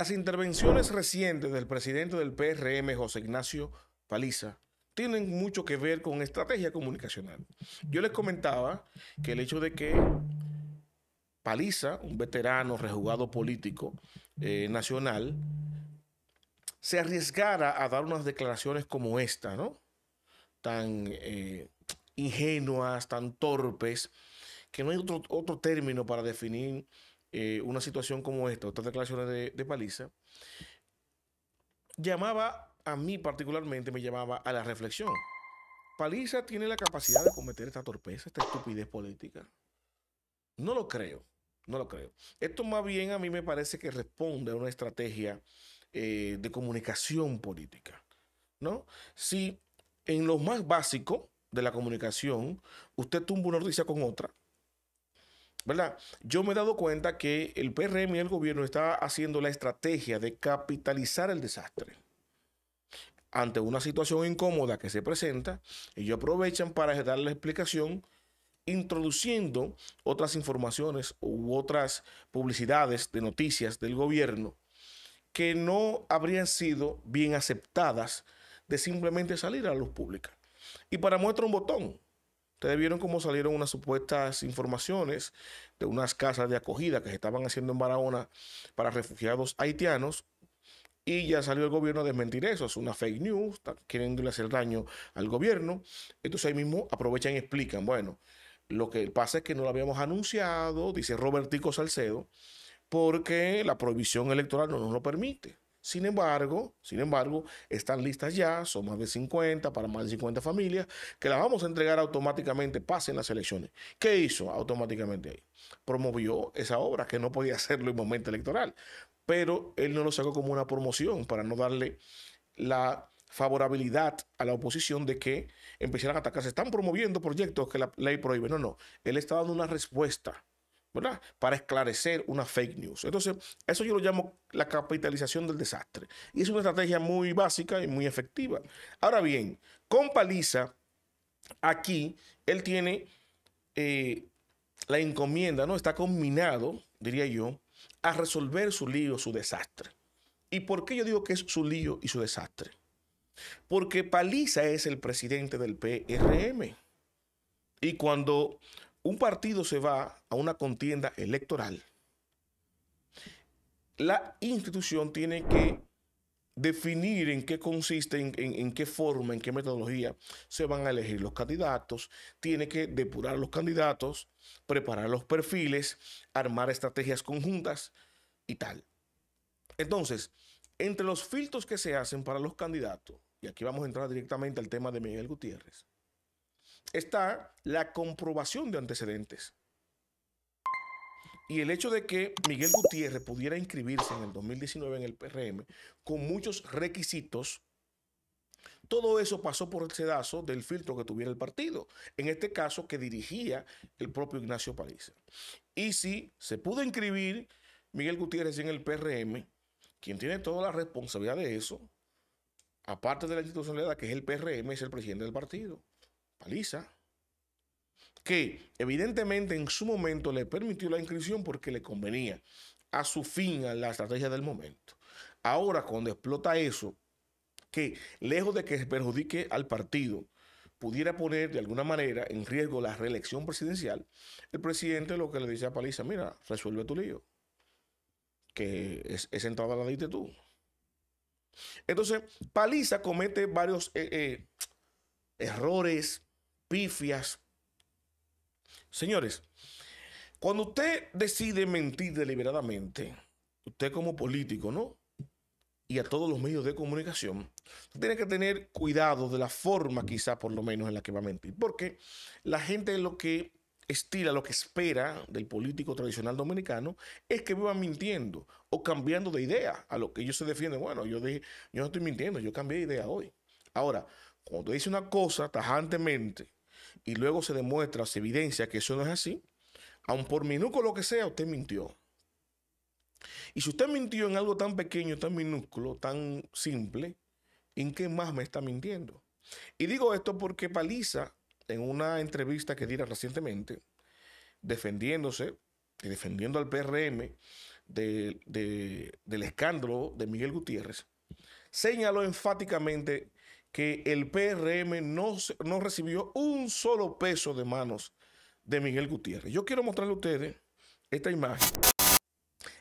Las intervenciones recientes del presidente del PRM, José Ignacio Paliza, tienen mucho que ver con estrategia comunicacional. Yo les comentaba que el hecho de que Paliza, un veterano rejugado político eh, nacional, se arriesgara a dar unas declaraciones como esta, ¿no? Tan eh, ingenuas, tan torpes, que no hay otro término para definir eh, una situación como esta, otras declaraciones de, paliza, llamaba a mí particularmente, me llamaba a la reflexión. Paliza tiene la capacidad de cometer esta torpeza, esta estupidez política. No lo creo, no lo creo. Esto más bien a mí me parece que responde a una estrategia eh, de comunicación política, ¿no? Si en lo más básico de la comunicación usted tumba una noticia con otra, yo me he dado cuenta que el PRM y el gobierno está haciendo la estrategia de capitalizar el desastre ante una situación incómoda que se presenta, ellos aprovechan para dar la explicación introduciendo otras informaciones u otras publicidades de noticias del gobierno que no habrían sido bien aceptadas de simplemente salir a la luz pública. Y para muestra un botón, Ustedes vieron cómo salieron unas supuestas informaciones de unas casas de acogida que se estaban haciendo en Barahona para refugiados haitianos. Y ya salió el gobierno a desmentir eso. Es una fake news, quieren hacer daño al gobierno. Entonces ahí mismo aprovechan y explican. Bueno, lo que pasa es que no lo habíamos anunciado, dice Robertico Salcedo, porque la prohibición electoral no nos lo permite. Sin embargo, sin embargo, están listas ya, son más de 50 para más de 50 familias, que las vamos a entregar automáticamente, pasen las elecciones. ¿Qué hizo automáticamente ahí? Promovió esa obra que no podía hacerlo en momento electoral, pero él no lo sacó como una promoción para no darle la favorabilidad a la oposición de que empezaran a atacar. Se están promoviendo proyectos que la ley prohíbe. No, no, él está dando una respuesta ¿verdad? Para esclarecer una fake news. Entonces, eso yo lo llamo la capitalización del desastre. Y es una estrategia muy básica y muy efectiva. Ahora bien, con Paliza, aquí él tiene eh, la encomienda, ¿no? Está combinado, diría yo, a resolver su lío, su desastre. ¿Y por qué yo digo que es su lío y su desastre? Porque Paliza es el presidente del PRM. Y cuando un partido se va a una contienda electoral, la institución tiene que definir en qué consiste, en, qué forma, en qué metodología se van a elegir los candidatos, tiene que depurar los candidatos, preparar los perfiles, armar estrategias conjuntas y tal. Entonces, entre los filtros que se hacen para los candidatos, y aquí vamos a entrar directamente al tema de Miguel Gutiérrez, está la comprobación de antecedentes. Y el hecho de que Miguel Gutiérrez pudiera inscribirse en el 2019 en el PRM con muchos requisitos, todo eso pasó por el sedazo del filtro que tuviera el partido, en este caso que dirigía el propio Ignacio Paliza Y si se pudo inscribir Miguel Gutiérrez en el PRM, quien tiene toda la responsabilidad de eso, aparte de la institucionalidad que es el PRM, es el presidente del partido paliza, que evidentemente en su momento le permitió la inscripción porque le convenía a su fin, a la estrategia del momento. Ahora, cuando explota eso, que lejos de que perjudique al partido, pudiera poner de alguna manera en riesgo la reelección presidencial, el presidente lo que le dice a Paliza, mira, resuelve tu lío, que es, entrada la de tú. Entonces, Paliza comete varios eh, eh, errores pifias. Señores, cuando usted decide mentir deliberadamente, usted como político, ¿no? Y a todos los medios de comunicación, tiene que tener cuidado de la forma, quizá por lo menos, en la que va a mentir. Porque la gente lo que estira, lo que espera del político tradicional dominicano es que viva mintiendo o cambiando de idea a lo que ellos se defienden. Bueno, yo dije, yo no estoy mintiendo, yo cambié de idea hoy. Ahora, cuando dice una cosa tajantemente y luego se demuestra, se evidencia que eso no es así, aun por minúsculo que sea, usted mintió. Y si usted mintió en algo tan pequeño, tan minúsculo, tan simple, ¿en qué más me está mintiendo? Y digo esto porque Paliza, en una entrevista que diera recientemente, defendiéndose y defendiendo al PRM del escándalo de Miguel Gutiérrez, señaló enfáticamente que el PRM no, recibió un solo peso de manos de Miguel Gutiérrez. Yo quiero mostrarle a ustedes esta imagen.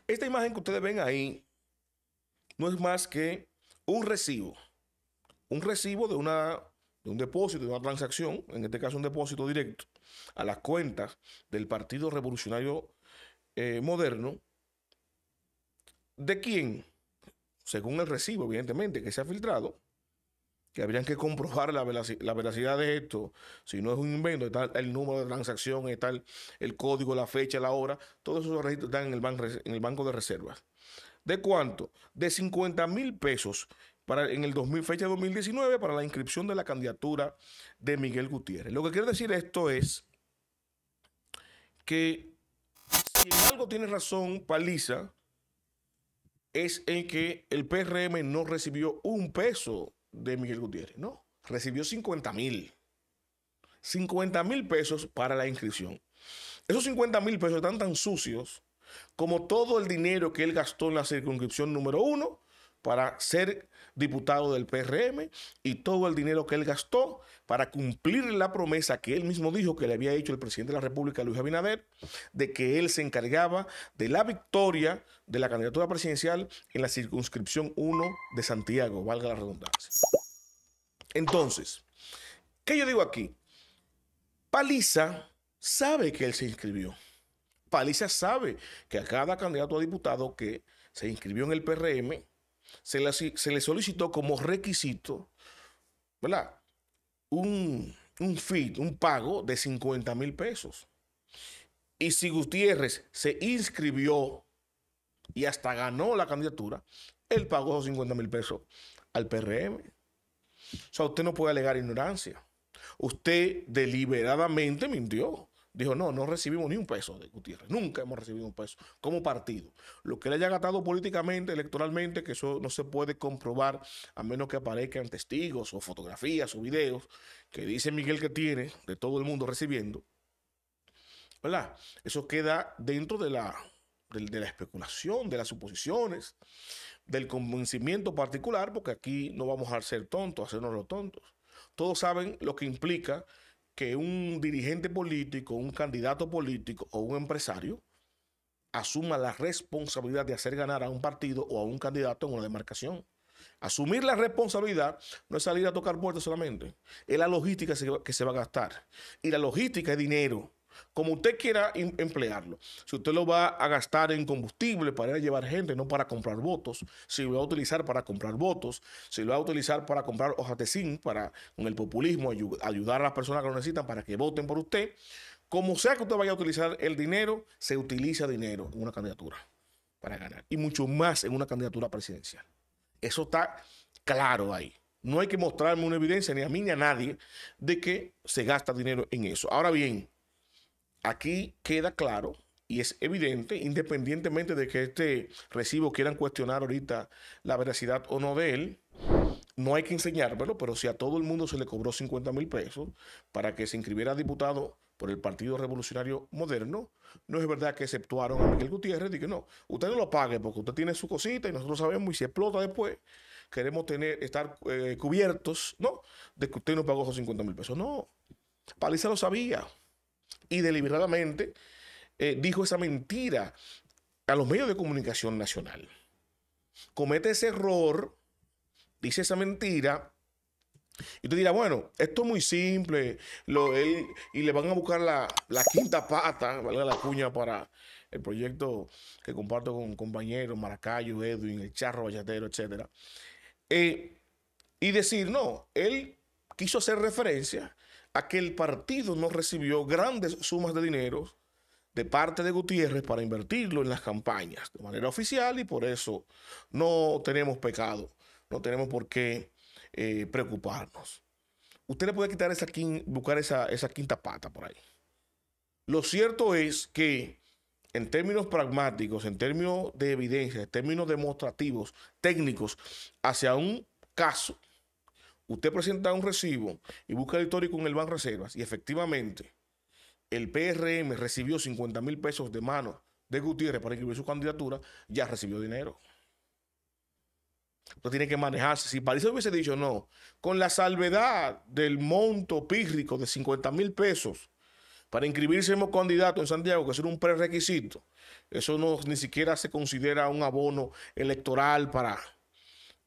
Esta imagen que ustedes ven ahí no es más que un recibo. Un recibo de, una, un depósito, de una transacción, en este caso un depósito directo, a las cuentas del Partido Revolucionario eh, Moderno. ¿De quien, Según el recibo, evidentemente, que se ha filtrado, que habrían que comprobar la, la veracidad de esto, si no es un invento, está el número de transacción, está el, código, la fecha, la hora, todos esos registros están en el, banco, en el banco de reservas. ¿De cuánto? De 50 mil pesos para, en el fecha de 2019 para la inscripción de la candidatura de Miguel Gutiérrez. Lo que quiere decir esto es que si algo tiene razón Paliza, es en que el PRM no recibió un peso de Miguel Gutiérrez, ¿no? Recibió 50 mil. 50 mil pesos para la inscripción. Esos 50 mil pesos están tan sucios como todo el dinero que él gastó en la circunscripción número uno para ser diputado del PRM y todo el dinero que él gastó para cumplir la promesa que él mismo dijo que le había hecho el presidente de la República, Luis Abinader, de que él se encargaba de la victoria de la candidatura presidencial en la circunscripción 1 de Santiago, valga la redundancia. Entonces, ¿qué yo digo aquí? Paliza sabe que él se inscribió. Paliza sabe que a cada candidato a diputado que se inscribió en el PRM, se le, solicitó como requisito, Un, un fee, un pago de 50 mil pesos. Y si Gutiérrez se inscribió y hasta ganó la candidatura, él pagó esos 50 mil pesos al PRM. O sea, usted no puede alegar ignorancia. Usted deliberadamente mintió. Dijo, no, no recibimos ni un peso de Gutiérrez, nunca hemos recibido un peso como partido. Lo que él haya gastado políticamente, electoralmente, que eso no se puede comprobar a menos que aparezcan testigos o fotografías o videos que dice Miguel que tiene de todo el mundo recibiendo. ¿Verdad? Eso queda dentro de la, de la especulación, de las suposiciones, del convencimiento particular, porque aquí no vamos a ser tontos, a hacernos los tontos. Todos saben lo que implica que un dirigente político, un candidato político o un empresario asuma la responsabilidad de hacer ganar a un partido o a un candidato en una demarcación. Asumir la responsabilidad no es salir a tocar puertas solamente, es la logística que se va a gastar. Y la logística es dinero como usted quiera em-, emplearlo. Si usted lo va a gastar en combustible para llevar gente, no para comprar votos, si lo va a utilizar para comprar votos, si lo va a utilizar para comprar hojas para con el populismo ayudar a las personas que lo necesitan para que voten por usted, como sea que usted vaya a utilizar el dinero, se utiliza dinero en una candidatura para ganar y mucho más en una candidatura presidencial. Eso está claro ahí. No hay que mostrarme una evidencia ni a mí ni a nadie de que se gasta dinero en eso. Ahora bien, aquí queda claro y es evidente, independientemente de que este recibo quieran cuestionar ahorita la veracidad o no de él, no hay que enseñármelo, pero si a todo el mundo se le cobró 50 mil pesos para que se inscribiera diputado por el Partido Revolucionario Moderno, no es verdad que exceptuaron a Miguel Gutiérrez y que no, usted no lo pague porque usted tiene su cosita y nosotros sabemos y si explota después, queremos tener, estar eh, cubiertos, ¿no? De que usted no pagó esos 50 mil pesos. No, Paliza lo sabía y deliberadamente eh, dijo esa mentira a los medios de comunicación nacional. Comete ese error, dice esa mentira, y tú dirás, bueno, esto es muy simple, y le van a buscar la, quinta pata, valga la cuña para el proyecto que comparto con compañeros, Maracayo, Edwin, El Charro, Bayatero, etc. Eh, y decir, no, él quiso hacer referencia Aquel partido no recibió grandes sumas de dinero de parte de Gutiérrez para invertirlo en las campañas de manera oficial y por eso no tenemos pecado, no tenemos por qué eh, preocuparnos. Usted le puede quitar esa quinta, buscar esa quinta pata por ahí. Lo cierto es que en términos pragmáticos, en términos de evidencia, en términos demostrativos, técnicos, hacia un caso usted presenta un recibo y busca el histórico en el Banco Reservas y efectivamente el PRM recibió 50 mil pesos de mano de Gutiérrez para inscribir su candidatura, ya recibió dinero. Usted tiene que manejarse. Si París hubiese dicho no, con la salvedad del monto pírrico de 50 mil pesos para inscribirse como candidato en Santiago, que es un prerequisito, eso no, ni siquiera se considera un abono electoral para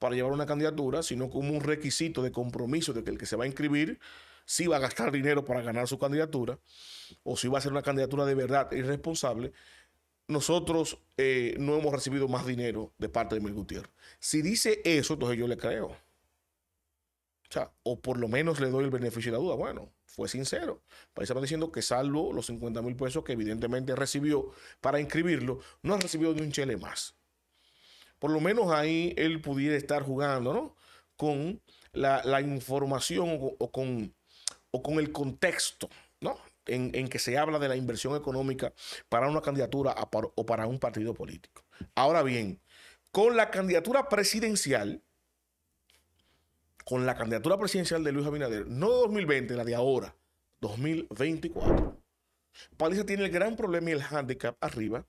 para llevar una candidatura, sino como un requisito de compromiso de que el que se va a inscribir si va a gastar dinero para ganar su candidatura, o si va a ser una candidatura de verdad e irresponsable, nosotros eh, no hemos recibido más dinero de parte de mil Gutiérrez. Si dice eso, entonces yo le creo. O por lo menos le doy el beneficio de la duda. Bueno, fue sincero. se estar diciendo que salvo los 50 mil pesos que evidentemente recibió para inscribirlo, no ha recibido ni un chele más por lo menos ahí él pudiera estar jugando, Con la, información o, con, el contexto, ¿no? En, que se habla de la inversión económica para una candidatura o para un partido político. Ahora bien, con la candidatura presidencial, con la candidatura presidencial de Luis Abinader, no 2020, la de ahora, 2024. Paliza tiene el gran problema y el hándicap arriba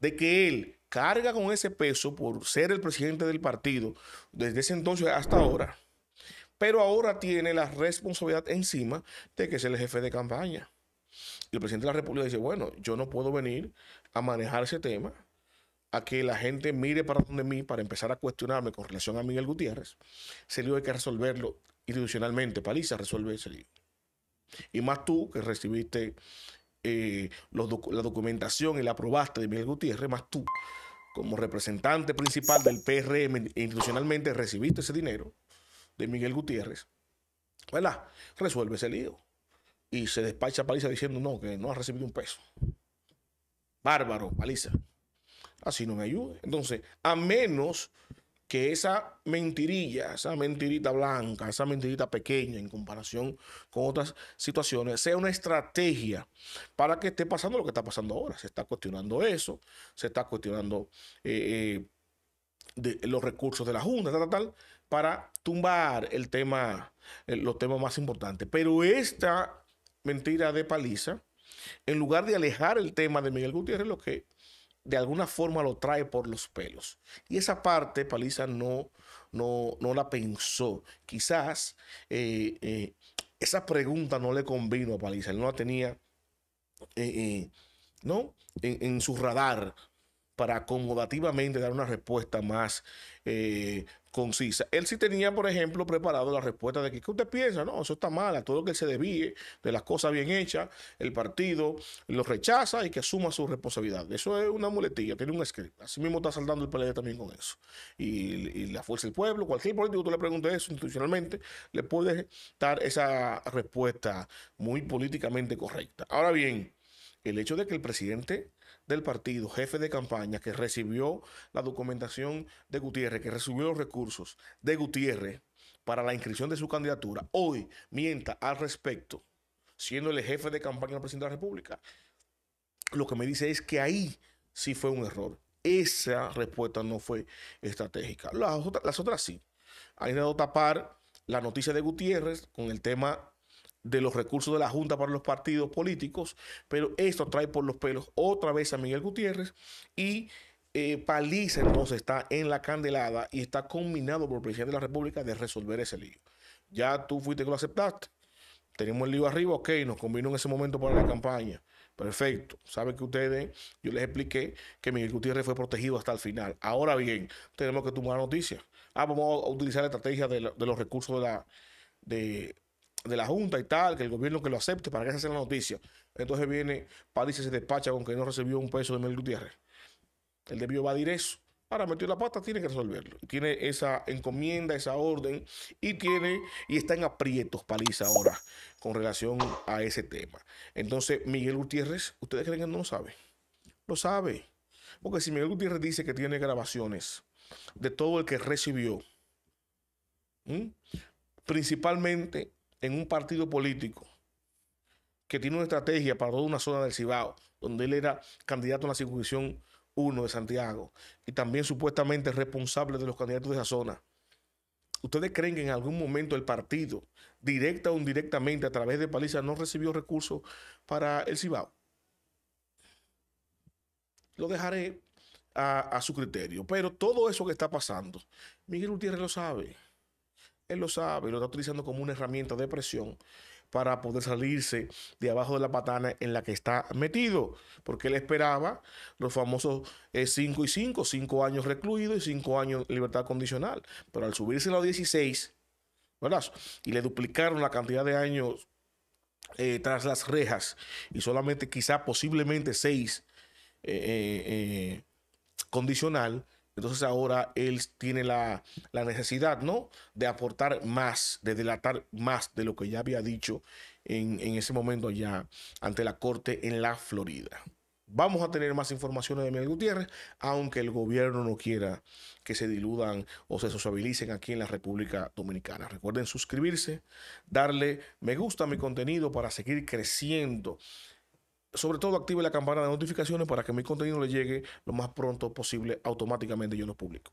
de que él carga con ese peso por ser el presidente del partido desde ese entonces hasta ahora, pero ahora tiene la responsabilidad encima de que es el jefe de campaña. Y el presidente de la República dice, bueno, yo no puedo venir a manejar ese tema, a que la gente mire para donde mí para empezar a cuestionarme con relación a Miguel Gutiérrez. Ese lío hay que resolverlo institucionalmente. Paliza resuelve ese lío. Y más tú que recibiste eh, la documentación y la aprobaste de Miguel Gutiérrez, más tú, como representante principal del PRM institucionalmente, recibiste ese dinero de Miguel Gutiérrez, ¿verdad? Resuelve ese lío. Y se despacha Paliza diciendo, no, que no ha recibido un peso. Bárbaro, Paliza. Así no me ayude. Entonces, a menos que esa mentirilla, esa mentirita blanca, esa mentirita pequeña en comparación con otras situaciones, sea una estrategia para que esté pasando lo que está pasando ahora. Se está cuestionando eso, se está cuestionando eh, eh, los recursos de la Junta, tal, tal, tal, para tumbar el tema, eh, los temas más importantes. Pero esta mentira de paliza, en lugar de alejar el tema de Miguel Gutiérrez, lo que de alguna forma lo trae por los pelos. Y esa parte Paliza no, no, no la pensó. Quizás eh, eh, esa pregunta no le convino a Paliza, él no la tenía eh, ¿no? En, en, su radar para acomodativamente dar una respuesta más concisa. Él sí tenía, por ejemplo, preparado la respuesta de que ¿qué usted piensa, no, eso está mal, a todo que se desvíe de las cosas bien hechas, el partido lo rechaza y que asuma su responsabilidad. Eso es una muletilla, tiene un escrito. Así mismo está saldando el PLD también con eso. Y, la fuerza del pueblo, cualquier político tú le preguntes eso institucionalmente, le puede dar esa respuesta muy políticamente correcta. Ahora bien, el hecho de que el presidente del partido, jefe de campaña, que recibió la documentación de Gutiérrez, que recibió los recursos de Gutiérrez para la inscripción de su candidatura, hoy mienta al respecto, siendo el jefe de campaña del presidente de la República, lo que me dice es que ahí sí fue un error. Esa respuesta no fue estratégica. Las, otras, las otras sí. Hay dado tapar la noticia de Gutiérrez con el tema de los recursos de la Junta para los partidos políticos, pero esto trae por los pelos otra vez a Miguel Gutiérrez y eh, Paliza entonces está en la candelada y está combinado por el presidente de la República de resolver ese lío. Ya tú fuiste que lo aceptaste. Tenemos el lío arriba, ok, nos combinó en ese momento para la campaña. Perfecto. Saben que ustedes, yo les expliqué que Miguel Gutiérrez fue protegido hasta el final. Ahora bien, tenemos que tomar noticias. Ah, vamos a utilizar la estrategia de, de los recursos de la, de, de la Junta y tal, que el gobierno que lo acepte para que se haga la noticia. Entonces viene París se despacha con que no recibió un peso de Miguel Gutiérrez. Él debió evadir eso. Ahora metió la pata, tiene que resolverlo. Tiene esa encomienda, esa orden y tiene y está en aprietos Paliza ahora con relación a ese tema. Entonces, Miguel Gutiérrez, ¿ustedes creen que no lo sabe? Lo sabe. Porque si Miguel Gutiérrez dice que tiene grabaciones de todo el que recibió, principalmente en un partido político que tiene una estrategia para toda una zona del Cibao, donde él era candidato a la circunscripción 1 de Santiago y también supuestamente responsable de los candidatos de esa zona. ¿Ustedes creen que en algún momento el partido, directa o indirectamente, a través de Paliza, no recibió recursos para el Cibao? Lo dejaré a, a su criterio. Pero todo eso que está pasando, Miguel Gutiérrez lo sabe él lo sabe lo está utilizando como una herramienta de presión para poder salirse de abajo de la patana en la que está metido, porque él esperaba los famosos 5 eh, y 5, 5 años recluidos y 5 años libertad condicional, pero al subirse a los 16, ¿verdad? Y le duplicaron la cantidad de años eh, tras las rejas y solamente quizá posiblemente 6 eh, condicional, entonces ahora él tiene la, necesidad, ¿no? De aportar más, de delatar más de lo que ya había dicho en, en ese momento ya ante la corte en la Florida. Vamos a tener más informaciones de Miguel Gutiérrez, aunque el gobierno no quiera que se diludan o se sociabilicen aquí en la República Dominicana. Recuerden suscribirse, darle me gusta a mi contenido para seguir creciendo sobre todo active la campana de notificaciones para que mi contenido le llegue lo más pronto posible automáticamente yo lo publico.